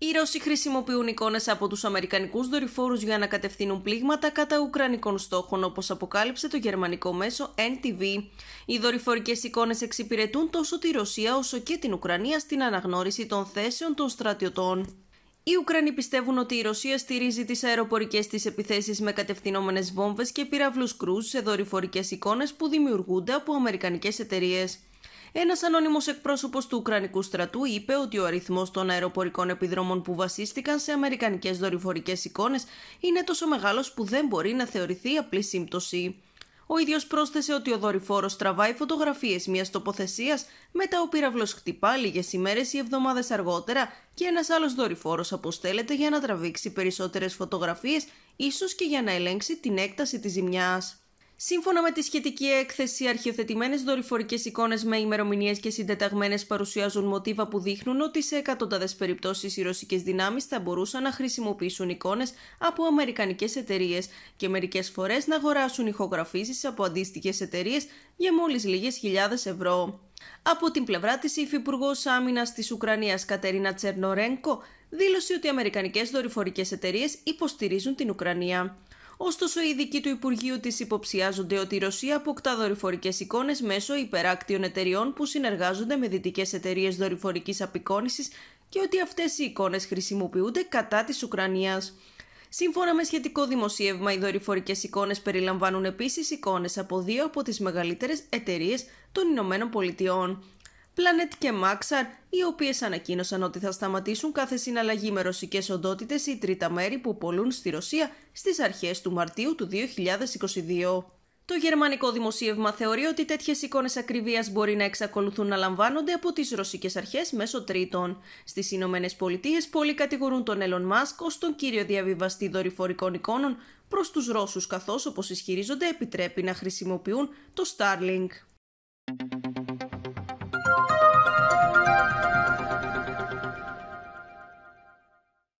Οι Ρώσοι χρησιμοποιούν εικόνες από τους Αμερικανικούς δορυφόρους για να κατευθύνουν πλήγματα κατά Ουκρανικών στόχων, όπως αποκάλυψε το γερμανικό μέσο NTV. Οι δορυφορικές εικόνες εξυπηρετούν τόσο τη Ρωσία όσο και την Ουκρανία στην αναγνώριση των θέσεων των στρατιωτών. Οι Ουκρανοί πιστεύουν ότι η Ρωσία στηρίζει τις αεροπορικές της επιθέσεις με κατευθυνόμενες βόμβες και πυραυλούς κρούς σε δορυφορικές εικόνες που δημιουργούνται από Αμερικανικές εταιρείες. Ένας ανώνυμος εκπρόσωπος του Ουκρανικού στρατού είπε ότι ο αριθμός των αεροπορικών επιδρόμων που βασίστηκαν σε αμερικανικές δορυφορικές εικόνες είναι τόσο μεγάλος που δεν μπορεί να θεωρηθεί απλή σύμπτωση. Ο ίδιος πρόσθεσε ότι ο δορυφόρος τραβάει φωτογραφίες μιας τοποθεσίας, μετά ο πύραυλος χτυπά λίγες ημέρες ή εβδομάδες αργότερα και ένας άλλος δορυφόρος αποστέλλεται για να τραβήξει περισσότερες φωτογραφίες, ίσως και για να ελέγξει την έκταση της ζημιάς. Σύμφωνα με τη σχετική έκθεση, αρχιοθετημένες δορυφορικές εικόνες με ημερομηνίες και συντεταγμένες παρουσιάζουν μοτίβα που δείχνουν ότι σε εκατοντάδες περιπτώσεις οι ρωσικές δυνάμεις θα μπορούσαν να χρησιμοποιήσουν εικόνες από αμερικανικές εταιρείες και μερικές φορές να αγοράσουν ηχογραφήσεις από αντίστοιχες εταιρείες για μόλις λίγες χιλιάδες ευρώ. Από την πλευρά της η Υφυπουργός Άμυνας της Ουκρανίας Κατερίνα Τσερνορέγκο δήλωσε ότι οι αμερικανικές δορυφορικές εταιρείες υποστηρίζουν την Ουκρανία. Ωστόσο, οι ειδικοί του Υπουργείου της υποψιάζονται ότι η Ρωσία αποκτά δορυφορικές εικόνες μέσω υπεράκτιων εταιριών που συνεργάζονται με δυτικές εταιρείες δορυφορικής απεικόνησης και ότι αυτές οι εικόνες χρησιμοποιούνται κατά της Ουκρανίας. Σύμφωνα με σχετικό δημοσίευμα, οι δορυφορικές εικόνες περιλαμβάνουν επίσης εικόνες από δύο από τις μεγαλύτερες εταιρείες των Ηνωμένων Planet και Maxar, οι οποίες ανακοίνωσαν ότι θα σταματήσουν κάθε συναλλαγή με ρωσικές οντότητες ή τρίτα μέρη που πολλούν στη Ρωσία στις αρχές του Μαρτίου του 2022. Το γερμανικό δημοσίευμα θεωρεί ότι τέτοιες εικόνες ακριβίας μπορεί να εξακολουθούν να λαμβάνονται από τις ρωσικές αρχές μέσω τρίτων. Στις Ηνωμένες Πολιτείες, πολλοί κατηγορούν τον Elon Musk ως τον κύριο διαβιβαστή δορυφορικών εικόνων προς τους Ρώσους, καθώς όπως ισχυρίζονται επιτρέπει να χρησιμοποιούν το Starlink.